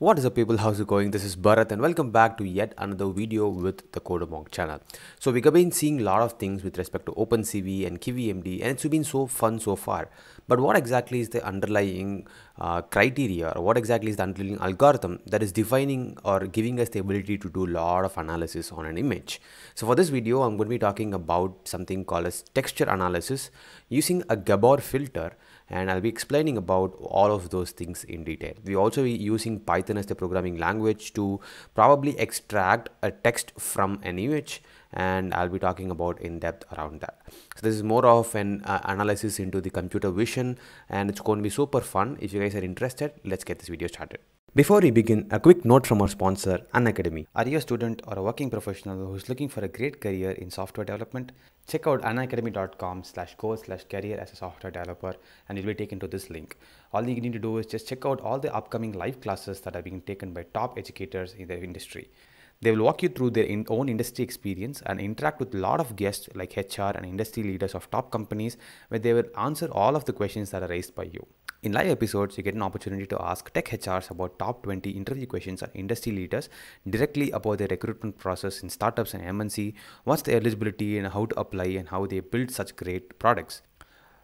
What is up people, how's it going? This is Bharat and welcome back to yet another video with the CoderMonk channel. So we've been seeing a lot of things with respect to OpenCV and KiwiMD and it's been so fun so far. But what exactly is the underlying uh, criteria or what exactly is the underlying algorithm that is defining or giving us the ability to do a lot of analysis on an image? So for this video, I'm going to be talking about something called as texture analysis using a Gabor filter and I'll be explaining about all of those things in detail. We also be using Python as the programming language to probably extract a text from an image and I'll be talking about in depth around that. So this is more of an uh, analysis into the computer vision and it's going to be super fun. If you guys are interested, let's get this video started. Before we begin, a quick note from our sponsor, Unacademy. Are you a student or a working professional who is looking for a great career in software development? Check out anacademycom slash course slash career as a software developer and you'll be taken to this link. All you need to do is just check out all the upcoming live classes that are being taken by top educators in their industry. They will walk you through their in own industry experience and interact with a lot of guests like HR and industry leaders of top companies where they will answer all of the questions that are raised by you. In live episodes, you get an opportunity to ask tech HRs about top 20 interview questions on industry leaders directly about their recruitment process in startups and MNC, what's the eligibility and how to apply and how they build such great products.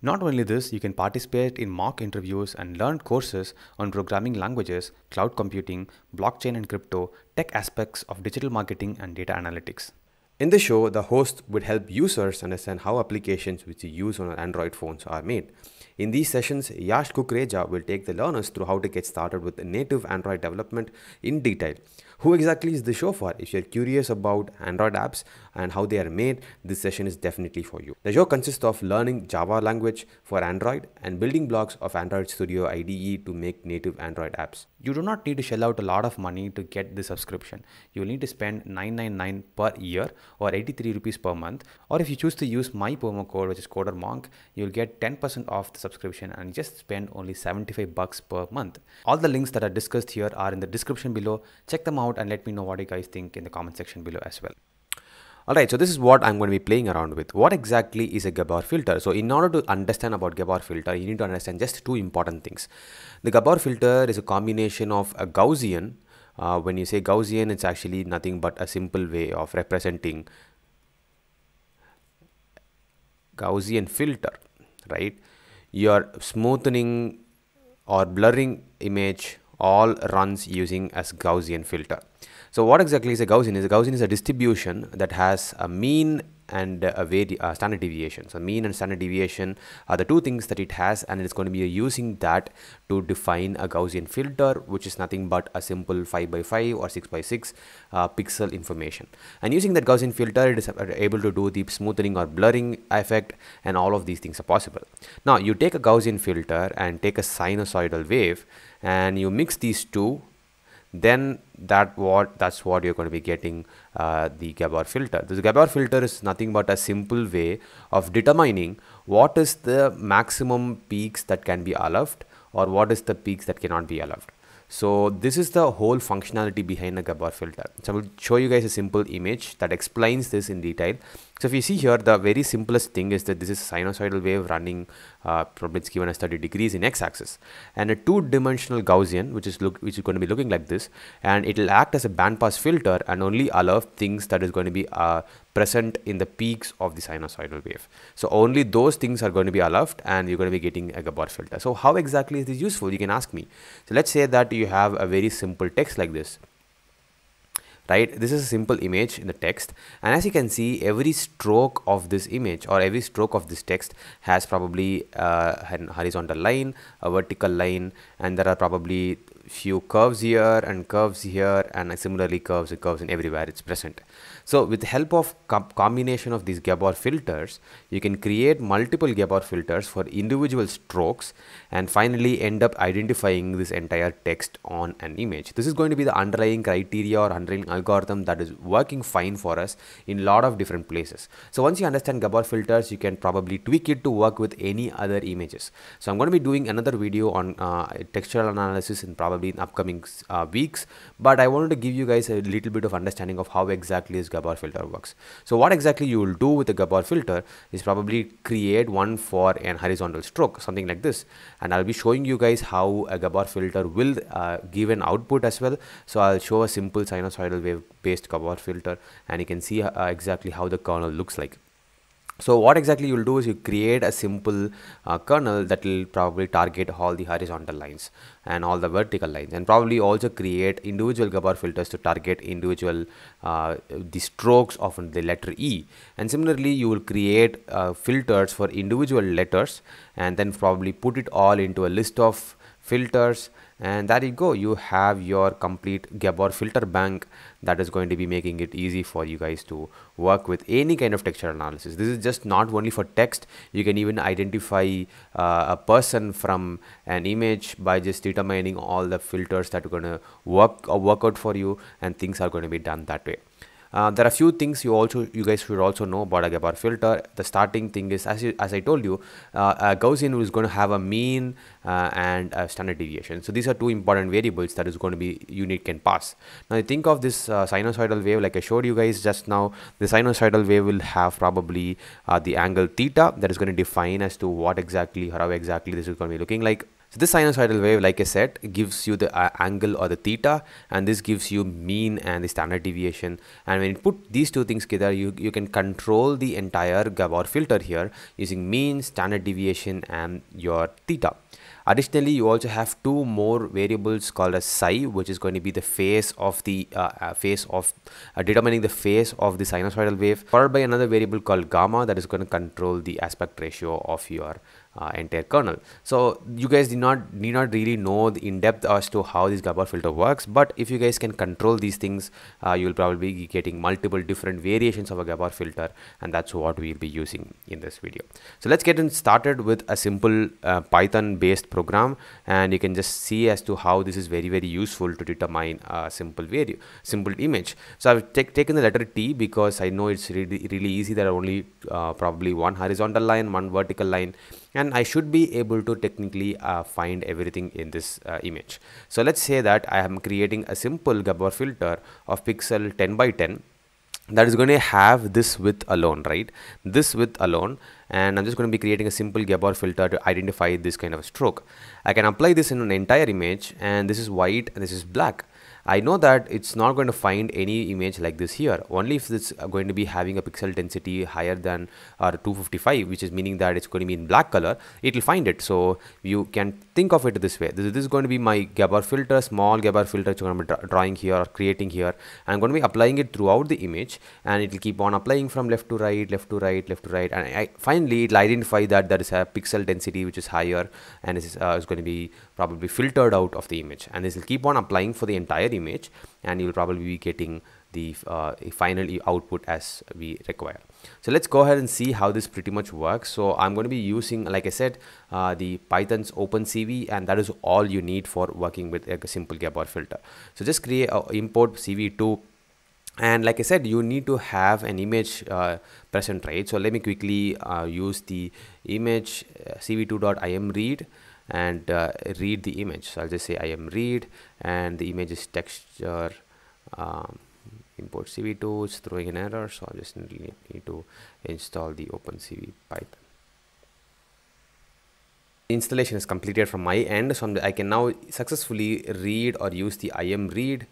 Not only this, you can participate in mock interviews and learn courses on programming languages, cloud computing, blockchain and crypto, tech aspects of digital marketing and data analytics. In the show, the host would help users understand how applications which you use on Android phones are made. In these sessions, Yash Kukreja will take the learners through how to get started with native Android development in detail. Who exactly is the show for? If you're curious about Android apps and how they are made, this session is definitely for you. The show consists of learning Java language for Android and building blocks of Android Studio IDE to make native Android apps. You do not need to shell out a lot of money to get the subscription. You will need to spend 999 per year or 83 rupees per month. Or if you choose to use my promo code, which is CoderMonk, you'll get 10% off the subscription and just spend only 75 bucks per month. All the links that are discussed here are in the description below. Check them out out and let me know what you guys think in the comment section below as well. Alright, so this is what I'm going to be playing around with. What exactly is a Gabor filter? So in order to understand about Gabor filter, you need to understand just two important things. The Gabor filter is a combination of a Gaussian. Uh, when you say Gaussian, it's actually nothing but a simple way of representing Gaussian filter, right? Your smoothing or blurring image all runs using as Gaussian filter. So what exactly is a Gaussian? Is a Gaussian is a distribution that has a mean and uh, a vari- uh, standard deviation. So mean and standard deviation are the two things that it has and it's going to be using that to define a Gaussian filter which is nothing but a simple 5 by 5 or 6 by 6 uh, pixel information. And using that Gaussian filter it is uh, able to do the smoothing or blurring effect and all of these things are possible. Now you take a Gaussian filter and take a sinusoidal wave and you mix these two then that what that's what you're going to be getting uh, the Gabor filter. This Gabor filter is nothing but a simple way of determining what is the maximum peaks that can be allowed or what is the peaks that cannot be allowed. So this is the whole functionality behind a Gabor filter. So I will show you guys a simple image that explains this in detail so if you see here, the very simplest thing is that this is a sinusoidal wave running, uh, probably it's given as 30 degrees in x-axis, and a two-dimensional Gaussian, which is look, which is going to be looking like this, and it will act as a bandpass filter and only allow things that is going to be uh, present in the peaks of the sinusoidal wave. So only those things are going to be allowed, and you're going to be getting a Gabor filter. So how exactly is this useful? You can ask me. So let's say that you have a very simple text like this right this is a simple image in the text and as you can see every stroke of this image or every stroke of this text has probably uh, an horizontal line a vertical line and there are probably few curves here and curves here and similarly curves and curves and everywhere it's present so with the help of com combination of these Gabor filters, you can create multiple Gabor filters for individual strokes and finally end up identifying this entire text on an image. This is going to be the underlying criteria or underlying algorithm that is working fine for us in a lot of different places. So once you understand Gabor filters, you can probably tweak it to work with any other images. So I'm going to be doing another video on uh, textural analysis in probably in upcoming uh, weeks, but I wanted to give you guys a little bit of understanding of how exactly is Gabor filter works. So what exactly you will do with the Gabor filter is probably create one for an horizontal stroke, something like this. And I'll be showing you guys how a Gabor filter will uh, give an output as well. So I'll show a simple sinusoidal wave based Gabor filter and you can see uh, exactly how the kernel looks like so what exactly you'll do is you create a simple uh, kernel that will probably target all the horizontal lines and all the vertical lines and probably also create individual Gabor filters to target individual uh, the strokes of the letter E and similarly you will create uh, filters for individual letters and then probably put it all into a list of filters and there you go you have your complete gabor filter bank that is going to be making it easy for you guys to work with any kind of texture analysis this is just not only for text you can even identify uh, a person from an image by just determining all the filters that are going to work or uh, work out for you and things are going to be done that way uh, there are few things you also you guys should also know about a Gabor filter the starting thing is as, you, as I told you uh, uh Gaussian is going to have a mean uh, and a standard deviation so these are two important variables that is going to be unique can pass now think of this uh, sinusoidal wave like I showed you guys just now the sinusoidal wave will have probably the angle theta that is going to define as to what exactly how exactly this is going to be looking like so this sinusoidal wave, like I said, gives you the uh, angle or the theta and this gives you mean and the standard deviation. And when you put these two things together, you, you can control the entire Gabor filter here using mean, standard deviation and your theta. Additionally, you also have two more variables called as psi, which is going to be the phase of the uh, uh phase of uh, determining the phase of the sinusoidal wave, followed by another variable called gamma that is going to control the aspect ratio of your uh, entire kernel. So you guys did not need not really know in depth as to how this Gabor filter works, but if you guys can control these things, uh, you will probably be getting multiple different variations of a Gabor filter, and that's what we'll be using in this video. So let's get started with a simple uh, Python-based program, and you can just see as to how this is very very useful to determine a simple value, simple image. So I've taken the letter T because I know it's really really easy. There are only uh, probably one horizontal line, one vertical line and I should be able to technically uh, find everything in this uh, image. So let's say that I am creating a simple Gabor filter of pixel 10 by 10 that is going to have this width alone right this width alone and I'm just going to be creating a simple Gabor filter to identify this kind of stroke I can apply this in an entire image and this is white and this is black I know that it's not going to find any image like this here only if it's going to be having a pixel density higher than or uh, 255 which is meaning that it's going to be in black color it'll find it so you can think of it this way this, this is going to be my Gabor filter small Gabor filter which I'm going to be drawing here or creating here I'm going to be applying it throughout the image and it'll keep on applying from left to right left to right left to right and I, finally it'll identify that there is a pixel density which is higher and it's, uh, it's going to be probably filtered out of the image and this will keep on applying for the entire image and you'll probably be getting the uh, final output as we require so let's go ahead and see how this pretty much works so i'm going to be using like i said uh, the python's opencv and that is all you need for working with a simple gabor filter so just create uh, import cv2 and like i said you need to have an image uh, present right so let me quickly uh, use the image uh, cv2.imread and uh, read the image so i'll just say i am read and the image is texture um, import cv2 it's throwing an error so i just need, need to install the opencv python installation is completed from my end so i can now successfully read or use the im read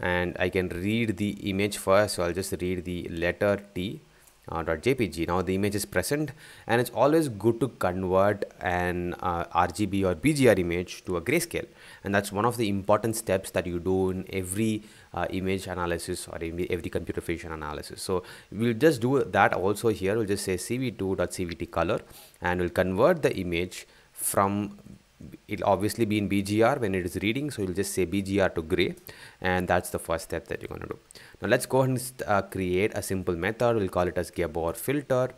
and i can read the image first so i'll just read the letter t uh, .jpg now the image is present and it's always good to convert an uh, RGB or BGR image to a grayscale and that's one of the important steps that you do in every uh, image analysis or every, every computer vision analysis so we'll just do that also here we'll just say cv2.cvt color and we'll convert the image from it'll obviously be in BGR when it is reading so you'll just say BGR to gray and that's the first step that you're going to do now let's go ahead and uh, create a simple method we'll call it as gearbox filter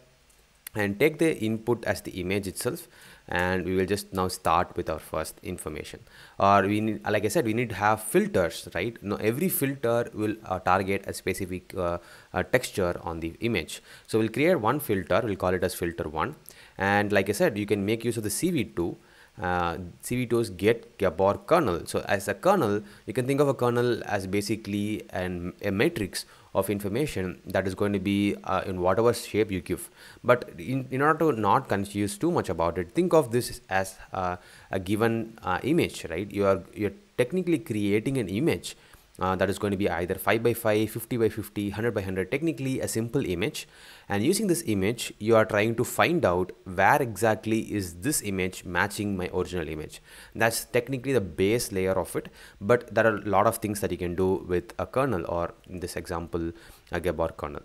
and take the input as the image itself and we will just now start with our first information or we need like i said we need to have filters right now every filter will uh, target a specific uh, uh, texture on the image so we'll create one filter we'll call it as filter 1 and like i said you can make use of the cv2 uh, CVTOs get Gabor kernel. So as a kernel, you can think of a kernel as basically an, a matrix of information that is going to be uh, in whatever shape you give. But in, in order to not confuse too much about it, think of this as uh, a given uh, image, right? You are you're technically creating an image uh, that is going to be either 5 by 5 50 by 50 100 by 100 technically a simple image and using this image you are trying to find out where exactly is this image matching my original image that's technically the base layer of it but there are a lot of things that you can do with a kernel or in this example a gabor kernel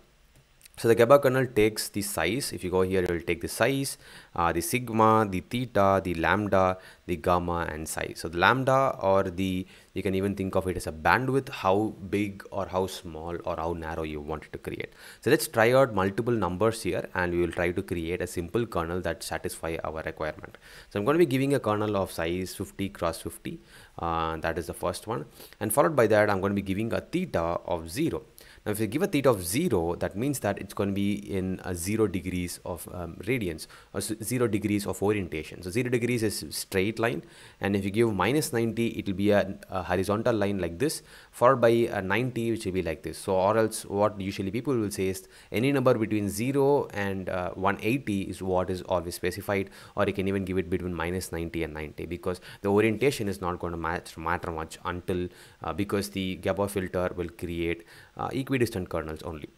so the Gaba kernel takes the size. If you go here, it will take the size, uh, the sigma, the theta, the lambda, the gamma and psi. So the lambda or the, you can even think of it as a bandwidth, how big or how small or how narrow you want it to create. So let's try out multiple numbers here and we will try to create a simple kernel that satisfy our requirement. So I'm going to be giving a kernel of size 50 cross 50. Uh, that is the first one. And followed by that, I'm going to be giving a theta of zero. Now, if you give a theta of 0, that means that it's going to be in uh, 0 degrees of um, radians or 0 degrees of orientation. So 0 degrees is straight line. And if you give minus 90, it will be a, a, horizontal line like this followed by a 90, which will be like this. So or else what usually people will say is any number between 0 and uh, 180 is what is always specified or you can even give it between minus 90 and 90 because the orientation is not going to match, matter much until uh, because the Gabor filter will create uh, equal equidistant kernels only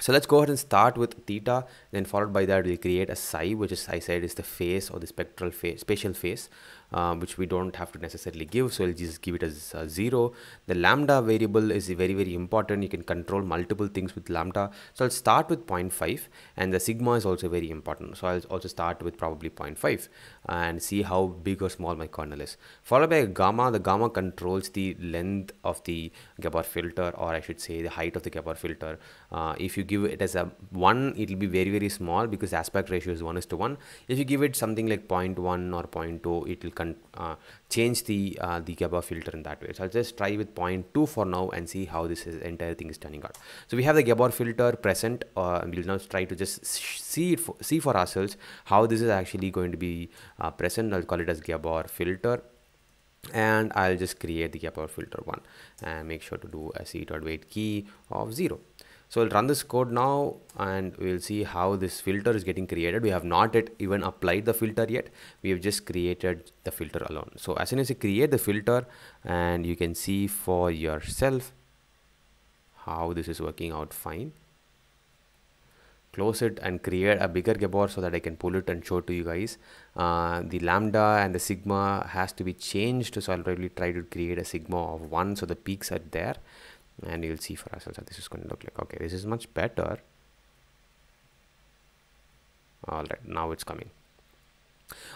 so let's go ahead and start with theta, then followed by that we create a psi, which is I said is the phase or the spectral phase, spatial phase, uh, which we don't have to necessarily give. So we'll just give it as uh, zero. The lambda variable is very, very important. You can control multiple things with lambda. So I'll start with 0.5 and the sigma is also very important. So I'll also start with probably 0.5 and see how big or small my kernel is. Followed by gamma, the gamma controls the length of the Gabor filter, or I should say the height of the Gabor filter. Uh, if you give it as a 1 it will be very very small because aspect ratio is 1 is to 1 if you give it something like 0.1 or 0.2 it will uh, change the uh, the Gaba filter in that way so I'll just try with 0.2 for now and see how this is, entire thing is turning out so we have the Gabor filter present uh, we'll now try to just see for, see for ourselves how this is actually going to be uh, present I'll call it as Gabor filter and I'll just create the Gabor filter one and make sure to do a c.wait key of 0 so I'll run this code now and we'll see how this filter is getting created. We have not yet even applied the filter yet. We have just created the filter alone. So as soon as you create the filter and you can see for yourself how this is working out fine. Close it and create a bigger Gabor so that I can pull it and show to you guys. Uh, the lambda and the sigma has to be changed. So I'll probably try to create a sigma of one so the peaks are there and you'll see for ourselves that this is going to look like okay this is much better all right now it's coming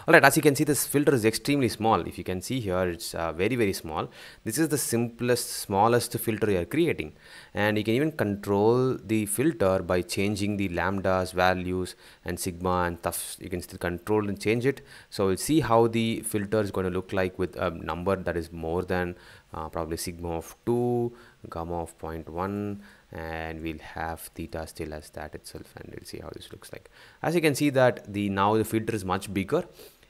all right as you can see this filter is extremely small if you can see here it's uh, very very small this is the simplest smallest filter you are creating and you can even control the filter by changing the lambdas values and sigma and stuff you can still control and change it so we'll see how the filter is going to look like with a number that is more than uh, probably sigma of 2 gamma of 0.1 and we'll have theta still as that itself and we'll see how this looks like as you can see that the now the filter is much bigger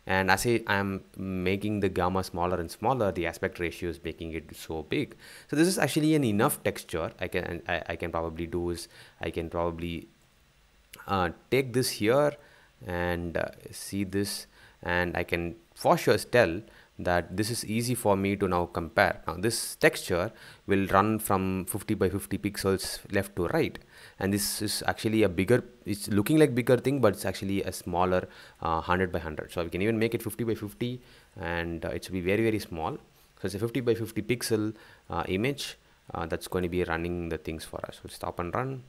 and as I am making the gamma smaller and smaller, the aspect ratio is making it so big. So this is actually an enough texture. I can I, I can probably do is I can probably uh, take this here and uh, see this and I can for sure tell that this is easy for me to now compare. Now this texture will run from 50 by 50 pixels left to right and this is actually a bigger, it's looking like bigger thing but it's actually a smaller uh, 100 by 100. So we can even make it 50 by 50 and uh, it should be very very small. So it's a 50 by 50 pixel uh, image uh, that's going to be running the things for us. We'll stop and run.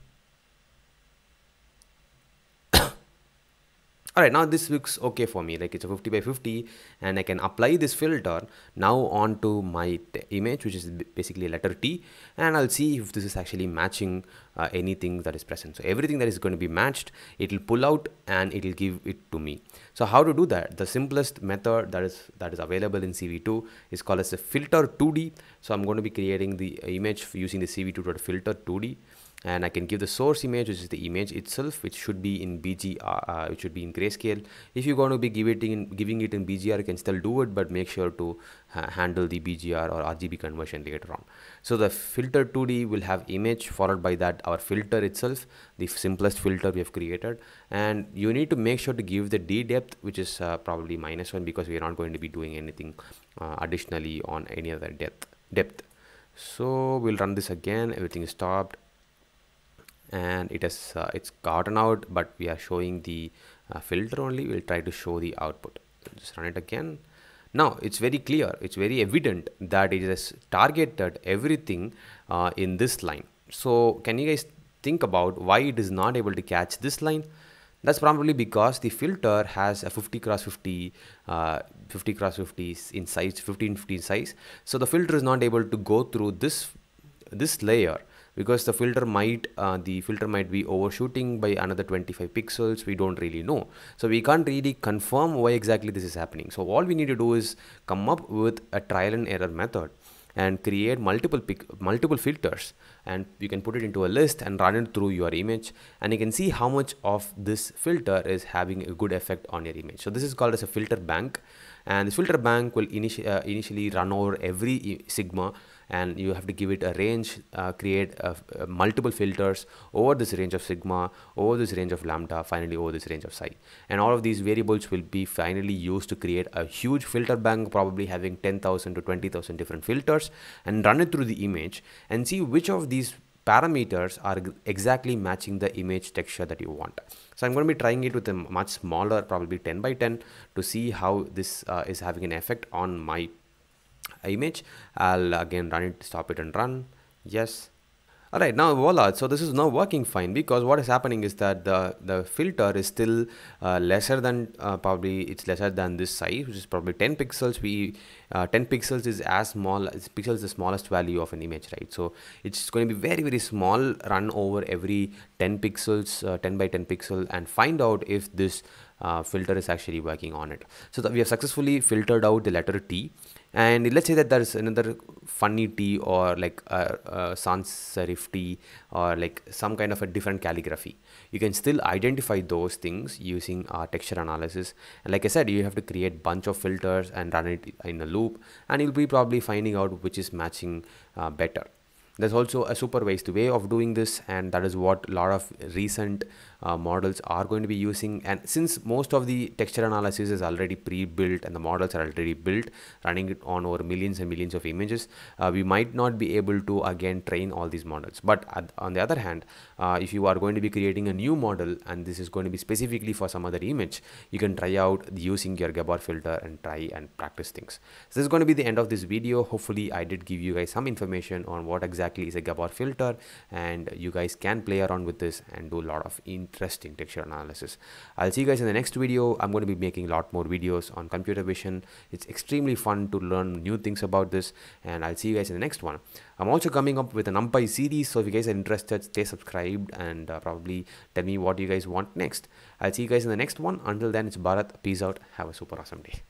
all right now this looks okay for me like it's a 50 by 50 and i can apply this filter now onto my image which is basically letter t and i'll see if this is actually matching uh, anything that is present so everything that is going to be matched it'll pull out and it'll give it to me so how to do that the simplest method that is that is available in cv2 is called as a filter 2d so i'm going to be creating the image using the cv2 filter 2d and I can give the source image which is the image itself which should be in BGR uh, which uh, should be in grayscale if you're going to be giving, giving it in BGR you can still do it but make sure to handle the BGR or RGB conversion later on so the filter 2D will have image followed by that our filter itself the simplest filter we have created and you need to make sure to give the D depth which is uh, probably minus one because we are not going to be doing anything uh, additionally on any other depth depth so we'll run this again everything is stopped and it has uh, it's gotten out but we are showing the uh, filter only we'll try to show the output just run it again now it's very clear it's very evident that it has targeted everything uh, in this line so can you guys think about why it is not able to catch this line that's probably because the filter has a 50 cross 50 uh, 50 cross 50 in size 15 15 size so the filter is not able to go through this this layer because the filter might uh, the filter might be overshooting by another 25 pixels we don't really know so we can't really confirm why exactly this is happening so all we need to do is come up with a trial and error method and create multiple multiple filters and you can put it into a list and run it through your image and you can see how much of this filter is having a good effect on your image so this is called as a filter bank and this filter bank will initi uh, initially run over every sigma and you have to give it a range uh, create uh, uh, multiple filters over this range of sigma over this range of lambda finally over this range of psi and all of these variables will be finally used to create a huge filter bank probably having 10000 to 20000 different filters and run it through the image and see which of these parameters are exactly matching the image texture that you want so I'm going to be trying it with a much smaller, probably 10 by 10 to see how this uh, is having an effect on my image. I'll again run it, stop it and run. Yes, all right now voila so this is now working fine because what is happening is that the the filter is still uh, lesser than uh, probably it's lesser than this size which is probably 10 pixels we uh, 10 pixels is as small as pixels the smallest value of an image right so it's going to be very very small run over every 10 pixels uh, 10 by 10 pixel and find out if this uh, filter is actually working on it so that we have successfully filtered out the letter t and let's say that there's another funny T or like a, a sans serif T or like some kind of a different calligraphy you can still identify those things using our texture analysis and like i said you have to create bunch of filters and run it in a loop and you'll be probably finding out which is matching uh, better there's also a supervised way of doing this and that is what a lot of recent uh, models are going to be using and since most of the texture analysis is already pre-built and the models are already built running it on over millions and millions of images uh, we might not be able to again train all these models but on the other hand uh, if you are going to be creating a new model and this is going to be specifically for some other image you can try out using your Gabor filter and try and practice things so this is going to be the end of this video hopefully I did give you guys some information on what exactly is a Gabor filter and you guys can play around with this and do a lot of in interesting texture analysis i'll see you guys in the next video i'm going to be making a lot more videos on computer vision it's extremely fun to learn new things about this and i'll see you guys in the next one i'm also coming up with an numpy series so if you guys are interested stay subscribed and uh, probably tell me what you guys want next i'll see you guys in the next one until then it's bharat peace out have a super awesome day